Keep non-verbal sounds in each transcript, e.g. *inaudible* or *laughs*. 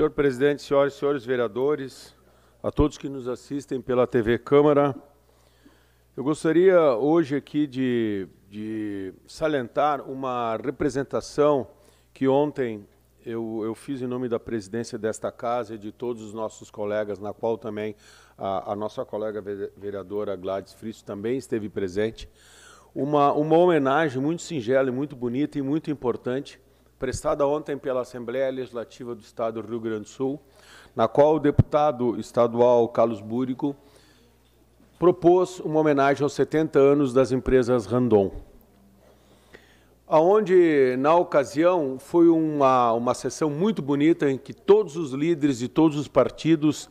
Senhor presidente, senhoras e senhores vereadores, a todos que nos assistem pela TV Câmara, eu gostaria hoje aqui de, de salientar uma representação que ontem eu, eu, fiz em nome da presidência desta casa e de todos os nossos colegas, na qual também a, a nossa colega vereadora Gladys Fristo também esteve presente, uma, uma homenagem muito singela e muito bonita e muito importante prestada ontem pela Assembleia Legislativa do Estado do Rio Grande do Sul, na qual o deputado estadual Carlos Búrico propôs uma homenagem aos 70 anos das empresas Randon. Aonde, na ocasião, foi uma, uma sessão muito bonita em que todos os líderes de todos os partidos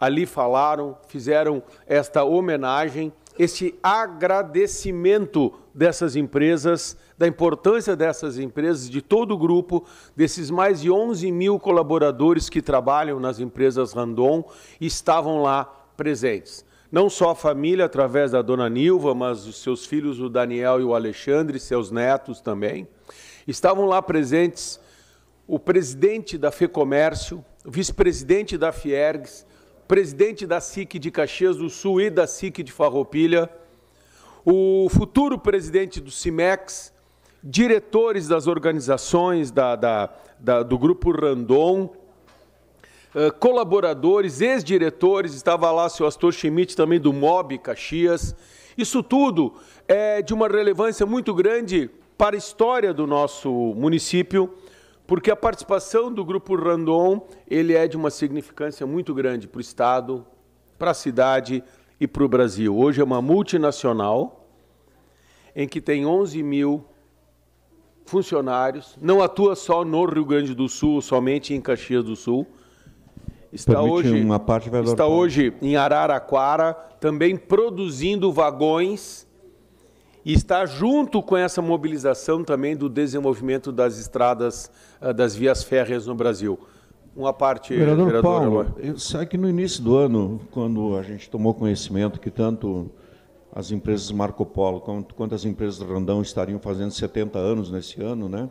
ali falaram, fizeram esta homenagem, este agradecimento dessas empresas da importância dessas empresas, de todo o grupo, desses mais de 11 mil colaboradores que trabalham nas empresas Randon, estavam lá presentes. Não só a família, através da dona Nilva, mas os seus filhos, o Daniel e o Alexandre, seus netos também. Estavam lá presentes o presidente da FEComércio, vice-presidente da Fiergs, presidente da SIC de Caxias do Sul e da SIC de Farroupilha, o futuro presidente do CIMEX, diretores das organizações da, da, da, do grupo Randon, eh, colaboradores, ex-diretores, estava lá seu Astor Schmidt também do MOB Caxias. Isso tudo é de uma relevância muito grande para a história do nosso município, porque a participação do Grupo Randon ele é de uma significância muito grande para o Estado, para a cidade e para o Brasil. Hoje é uma multinacional em que tem 11 mil funcionários, não atua só no Rio Grande do Sul, somente em Caxias do Sul. Está, hoje, uma parte vai está hoje em Araraquara, também produzindo vagões e está junto com essa mobilização também do desenvolvimento das estradas, ah, das vias férreas no Brasil. Uma parte, vereador Paulo, sabe que no início do ano, quando a gente tomou conhecimento que tanto as empresas Marco Polo, quantas empresas Randão estariam fazendo 70 anos nesse ano, né?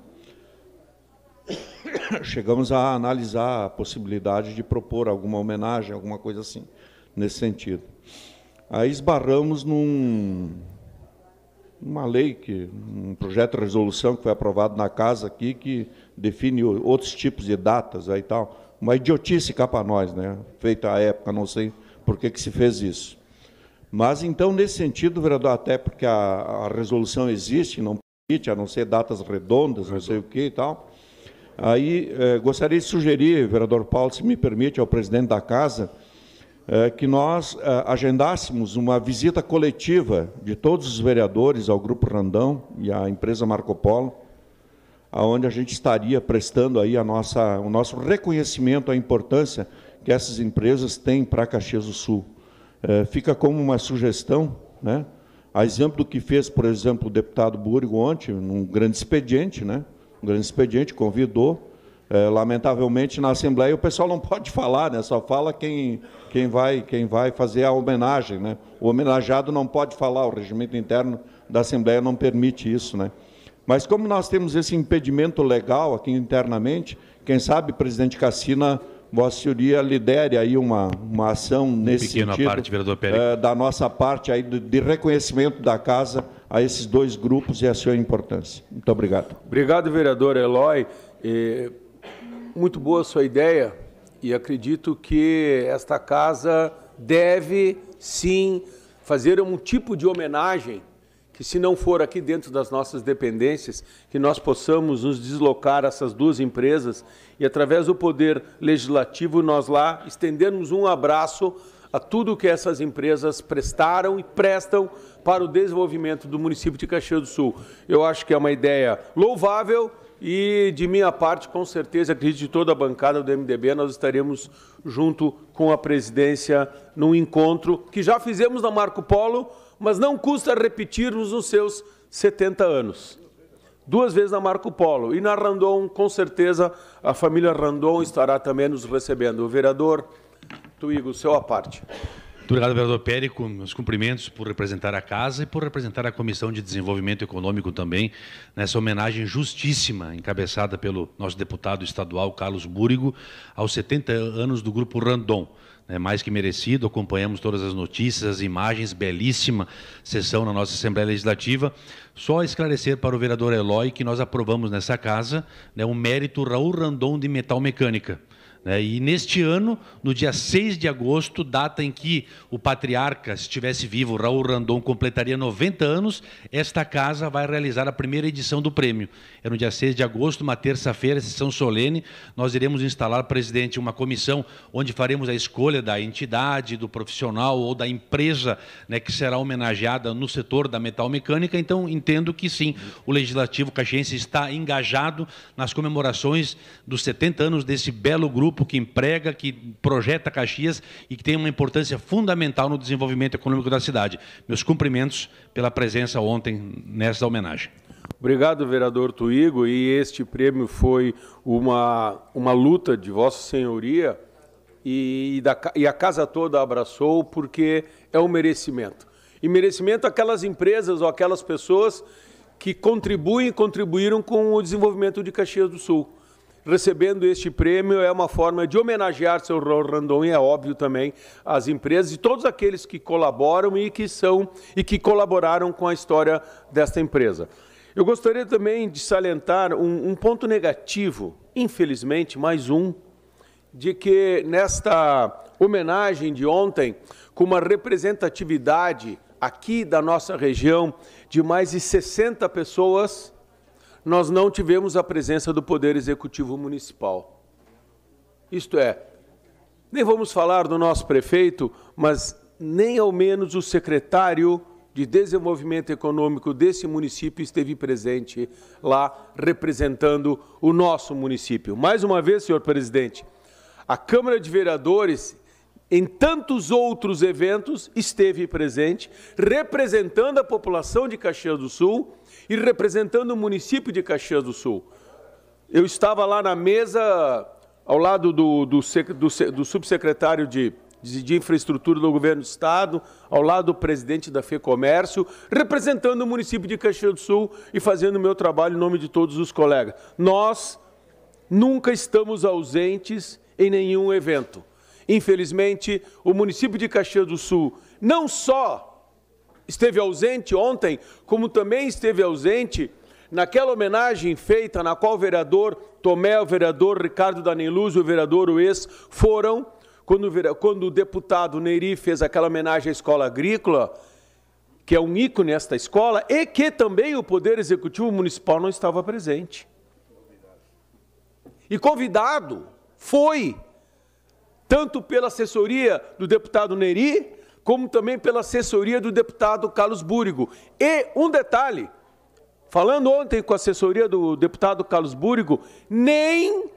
*coughs* Chegamos a analisar a possibilidade de propor alguma homenagem, alguma coisa assim, nesse sentido. Aí esbarramos num uma lei que um projeto de resolução que foi aprovado na casa aqui que define outros tipos de datas aí tal, uma idiotice cá para nós, né? Feita à época, não sei por que que se fez isso. Mas, então, nesse sentido, vereador, até porque a, a resolução existe, não permite, a não ser datas redondas, não sei o que e tal, aí eh, gostaria de sugerir, vereador Paulo, se me permite, ao presidente da Casa, eh, que nós eh, agendássemos uma visita coletiva de todos os vereadores ao Grupo Randão e à empresa Marco Polo, aonde a gente estaria prestando aí a nossa, o nosso reconhecimento à importância que essas empresas têm para Caxias do Sul. É, fica como uma sugestão, né? a exemplo do que fez, por exemplo, o deputado Burgo ontem, num grande expediente, né? um grande expediente, convidou, é, lamentavelmente na Assembleia o pessoal não *laughs* pode falar, né? só fala quem, quem, vai, quem vai fazer a homenagem. Né? O homenageado não pode falar, o regimento interno da Assembleia não permite isso. Né? Mas como nós temos esse impedimento legal aqui internamente, quem sabe, presidente Cassina, Vossa Senhoria lidere aí uma, uma ação nesse Pequena sentido parte, vereador Pérez. Eh, é, da nossa parte aí de, de reconhecimento da casa a esses dois grupos e a sua importância. Muito obrigado. Obrigado, vereador Eloy. É, muito boa a sua ideia e acredito que esta casa deve sim fazer um tipo de homenagem que se não for aqui dentro das nossas dependências, que nós possamos nos deslocar essas duas empresas e através do poder legislativo nós lá estendermos um abraço a tudo que essas empresas prestaram e prestam para o desenvolvimento do município de Caxias do Sul. Eu acho que é uma ideia louvável e, de minha parte, com certeza, acredito de toda a bancada do MDB, nós estaremos junto com a presidência num encontro que já fizemos na Marco Polo mas não custa repetirmos os seus 70 anos. Duas vezes na Marco Polo e na Randon, com certeza a família Randon estará também nos recebendo. O vereador Tuigo, seu à parte. Muito obrigado, vereador Périco. Meus cumprimentos por representar a casa e por representar a Comissão de Desenvolvimento Econômico também, nessa homenagem justíssima encabeçada pelo nosso deputado estadual Carlos Búrigo aos 70 anos do Grupo Randon. É mais que merecido, acompanhamos todas as notícias, as imagens, belíssima sessão na nossa Assembleia Legislativa. Só esclarecer para o vereador Eloy que nós aprovamos nessa casa né, o mérito Raul Randon de Metal Mecânica. Né? E neste ano, no dia 6 de agosto, data em que o patriarca, se estivesse vivo, Raul Randon, completaria 90 anos, esta casa vai realizar a primeira edição do prêmio. É no dia 6 de agosto, uma terça-feira, sessão solene. Nós iremos instalar, presidente, uma comissão onde faremos a escolha da entidade, do profissional ou da empresa né, que será homenageada no setor da metalmecânica. Então, entendo que sim, o Legislativo Caxiense está engajado nas comemorações dos 70 anos desse belo grupo grupo que emprega, que projeta Caxias e que tem uma importância fundamental no desenvolvimento econômico da cidade. Meus cumprimentos pela presença ontem nessa homenagem. Obrigado, vereador Tuigo. E este prêmio foi uma, uma luta de Vossa Senhoria e, da, e a casa toda abraçou porque é um merecimento. E merecimento aquelas empresas ou aquelas pessoas que contribuem e contribuíram com o desenvolvimento de Caxias do Sul recebendo este prêmio é uma forma de homenagear seu Rondon e é óbvio também as empresas e todos aqueles que colaboram e que são e que colaboraram com a história desta empresa. Eu gostaria também de salientar um, um ponto negativo, infelizmente mais um, de que nesta homenagem de ontem, com uma representatividade aqui da nossa região de mais de 60 pessoas, nós não tivemos a presença do Poder Executivo Municipal. Isto é, nem vamos falar do nosso prefeito, mas nem ao menos o secretário de Desenvolvimento Econômico desse município esteve presente lá, representando o nosso município. Mais uma vez, senhor presidente, a Câmara de Vereadores em tantos outros eventos, esteve presente, representando a população de Caxias do Sul e representando o município de Caxias do Sul. Eu estava lá na mesa, ao lado do, do, do, do subsecretário de, de, de, infraestrutura do governo do estado, ao lado do presidente da FEComércio, representando o município de Caxias do Sul e fazendo o meu trabalho em nome de todos os colegas. Nós nunca estamos ausentes em nenhum evento. Infelizmente, o município de Caxias do Sul não só esteve ausente ontem, como também esteve ausente naquela homenagem feita na qual o vereador Tomé, o vereador Ricardo Daniluz e o vereador Ues foram, quando, quando o deputado Neiri fez aquela homenagem à escola agrícola, que é um ícone esta escola, e que também o Poder Executivo Municipal não estava presente. E convidado foi tanto pela assessoria do deputado Neri, como também pela assessoria do deputado Carlos Búrigo. E um detalhe, falando ontem com a assessoria do deputado Carlos Búrigo, nem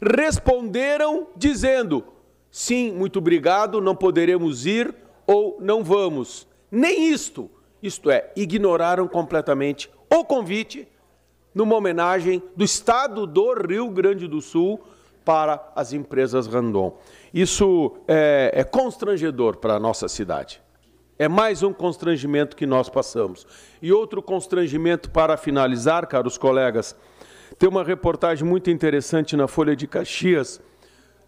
responderam dizendo: sim, muito obrigado, não poderemos ir ou não vamos. Nem isto. Isto é, ignoraram completamente o convite numa homenagem do Estado do Rio Grande do Sul para as empresas Randon. Isso é, é constrangedor para a nossa cidade. É mais um constrangimento que nós passamos. E outro constrangimento para finalizar, caros colegas, tem uma reportagem muito interessante na Folha de Caxias,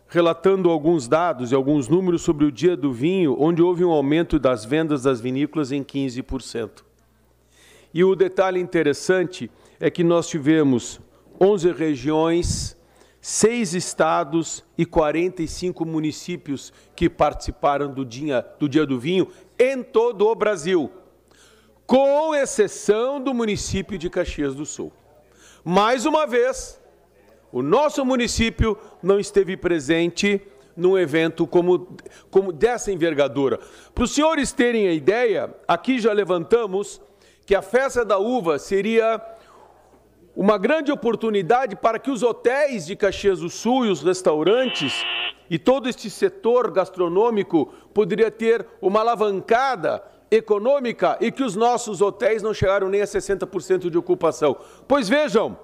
relatando alguns dados e alguns números sobre o dia do vinho, onde houve um aumento das vendas das vinícolas em 15%. E o detalhe interessante é que nós tivemos 11 regiões seis estados e 45 municípios que participaram do dia, do dia do Vinho em todo o Brasil, com exceção do município de Caxias do Sul. Mais uma vez, o nosso município não esteve presente num evento como, como dessa envergadura. Para os senhores terem a ideia, aqui já levantamos que a festa da uva seria uma grande oportunidade para que os hotéis de Caxias do Sul e os restaurantes e todo este setor gastronômico poderia ter uma alavancada econômica e que os nossos hotéis não chegaram nem a 60% de ocupação. Pois vejam,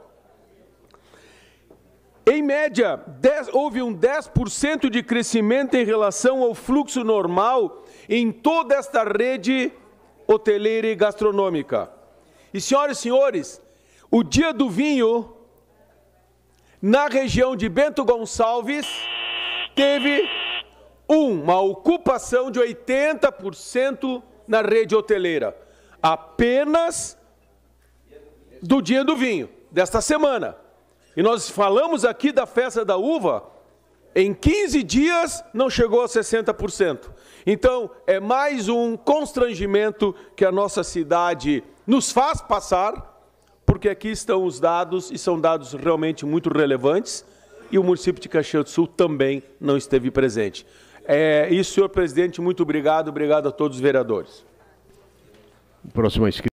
em média, 10, houve um 10% de crescimento em relação ao fluxo normal em toda esta rede hoteleira e gastronômica. E, senhoras e senhores, o dia do vinho, na região de Bento Gonçalves, teve uma ocupação de 80% na rede hoteleira. Apenas do dia do vinho, desta semana. E nós falamos aqui da festa da uva, em 15 dias não chegou a 60%. Então, é mais um constrangimento que a nossa cidade nos faz passar porque aqui estão os dados e são dados realmente muito relevantes e o município de Caxias do Sul também não esteve presente. É isso, senhor presidente, muito obrigado, obrigado a todos os vereadores. Próxima inscrição.